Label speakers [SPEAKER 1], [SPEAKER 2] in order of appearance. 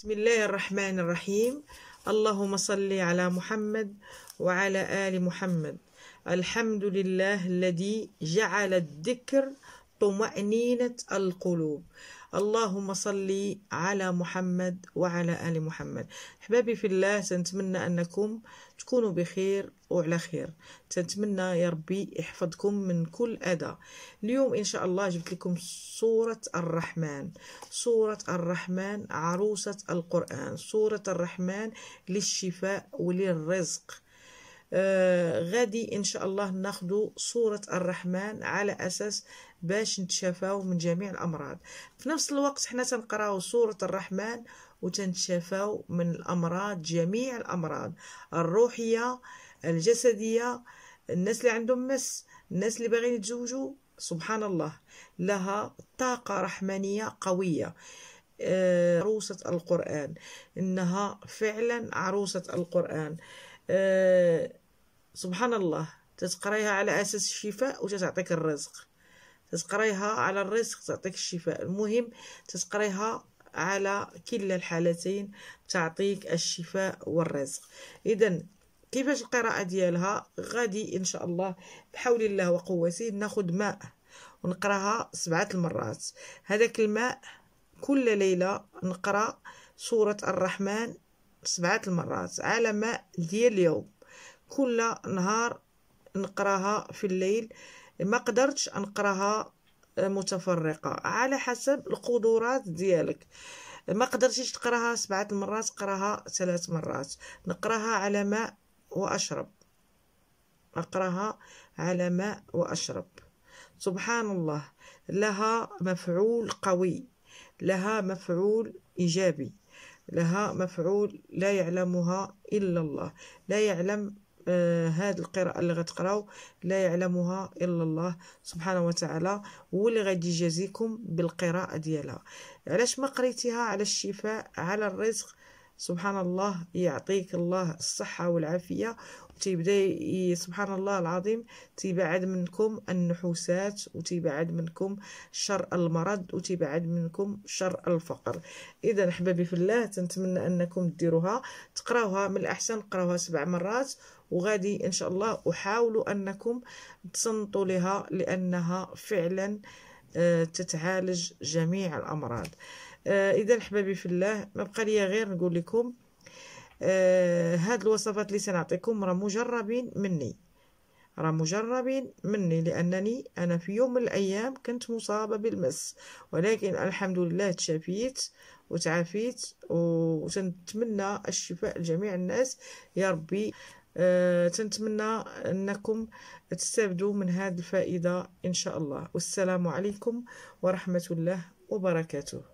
[SPEAKER 1] بسم الله الرحمن الرحيم اللهم صل على محمد وعلى آل محمد الحمد لله الذي جعل الذكر طمأنينة القلوب اللهم صل على محمد وعلى آل محمد أحبابي في الله سنتمنى أنكم تكونوا بخير وعلى خير تنتمنى يا ربي يحفظكم من كل أذى اليوم إن شاء الله جبت لكم سورة الرحمن سورة الرحمن عروسة القرآن سورة الرحمن للشفاء وللرزق آه، غادي ان شاء الله ناخدو صورة الرحمن على اساس باش نتشافاو من جميع الامراض في نفس الوقت حنا تنقراو صورة الرحمن وتنتشافاو من الامراض جميع الامراض الروحية الجسدية الناس اللي عندهم مس الناس اللي باغيين يتزوجوا سبحان الله لها طاقة رحمانية قوية آه، عروسة القرآن إنها فعلا عروسة القرآن آه، سبحان الله تتقريها على أساس الشفاء وتتعطيك الرزق تتقريها على الرزق تعطيك الشفاء المهم تتقريها على كلا الحالتين تعطيك الشفاء والرزق إذا كيفاش القراءة ديالها غادي إن شاء الله بحول الله وقوته ناخد ماء ونقراها سبعة المرات هذاك الماء كل ليلة نقرأ سورة الرحمن سبعة المرات على ماء ديال اليوم كل نهار نقراها في الليل ما قدرتش نقراها آه، متفرقة على حسب القدرات ديالك ما قدرتيش تقراها سبعة مرات قراها ثلاث مرات نقراها على ماء وأشرب أقراها على ماء وأشرب سبحان الله لها مفعول قوي لها مفعول إيجابي لها مفعول لا يعلمها إلا الله لا يعلم آه هاد القراءة اللي غتقراو لا يعلمها إلا الله سبحانه وتعالى هو غادي يجازيكم بالقراءة ديالها علاش ما قريتيها على الشفاء على الرزق سبحان الله يعطيك الله الصحة والعافية وتبدا سبحان الله العظيم تيبعد منكم النحوسات وتيبعد منكم شر المرض وتيبعد منكم شر الفقر اذا احبابي في الله تنتمنى انكم ديروها تقراوها من الاحسن قراوها سبع مرات وغادي ان شاء الله احاولوا انكم تصنتوا لها لانها فعلا آه، تتعالج جميع الامراض آه، اذا احبابي في الله ما بقى لي غير نقول لكم آه، هاد الوصفات اللي سنعطيكم راه مجربين مني راه مجربين مني لانني انا في يوم من الايام كنت مصابه بالمس ولكن الحمد لله تشافيت وتعافيت وتنتمنى الشفاء لجميع الناس يا ربي أه تنتمنى انكم تستفدوا من هذه الفائده ان شاء الله والسلام عليكم ورحمه الله وبركاته